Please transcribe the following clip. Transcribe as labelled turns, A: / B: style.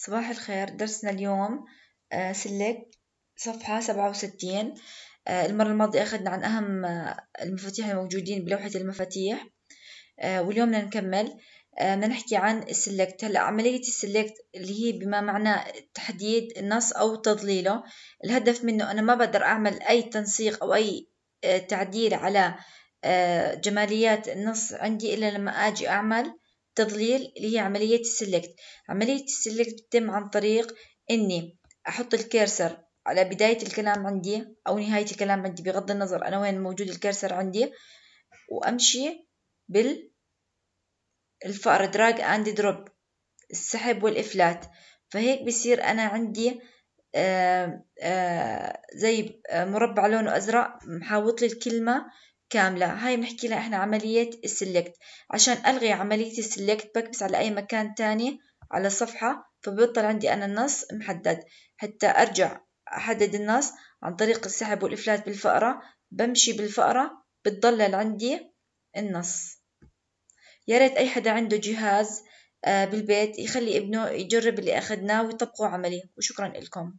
A: صباح الخير درسنا اليوم آه، سلك صفحة سبعة وستين آه، المرة الماضية أخذنا عن أهم آه، المفاتيح الموجودين بلوحة المفاتيح واليوم بدنا نكمل بدنا نحكي عن السلكت هلا عملية السلكت اللي هي بما معناه تحديد النص أو تضليله الهدف منه أنا ما بقدر أعمل أي تنسيق أو أي تعديل على جماليات النص عندي إلا لما أجي أعمل التضليل اللي هي عملية السلكت عملية السلكت بتتم عن طريق إني أحط الكيرسر على بداية الكلام عندي أو نهاية الكلام عندي بغض النظر أنا وين موجود الكيرسر عندي وأمشي بال الفأر دراج أند دروب السحب والإفلات فهيك بصير أنا عندي آآ آه، آآ آه، زي آه، مربع لونه أزرق محاوط لي الكلمة كاملة هاي بنحكي لها احنا عملية السلكت عشان ألغي عملية السلكت بكبس على أي مكان تاني على الصفحة فبيطل عندي أنا النص محدد حتى أرجع أحدد النص عن طريق السحب والإفلات بالفأرة بمشي بالفأرة بتضلل عندي النص يا ريت أي حدا عنده جهاز آه، بالبيت يخلي ابنه يجرب اللي أخذناه ويطبقه عملي وشكرا لكم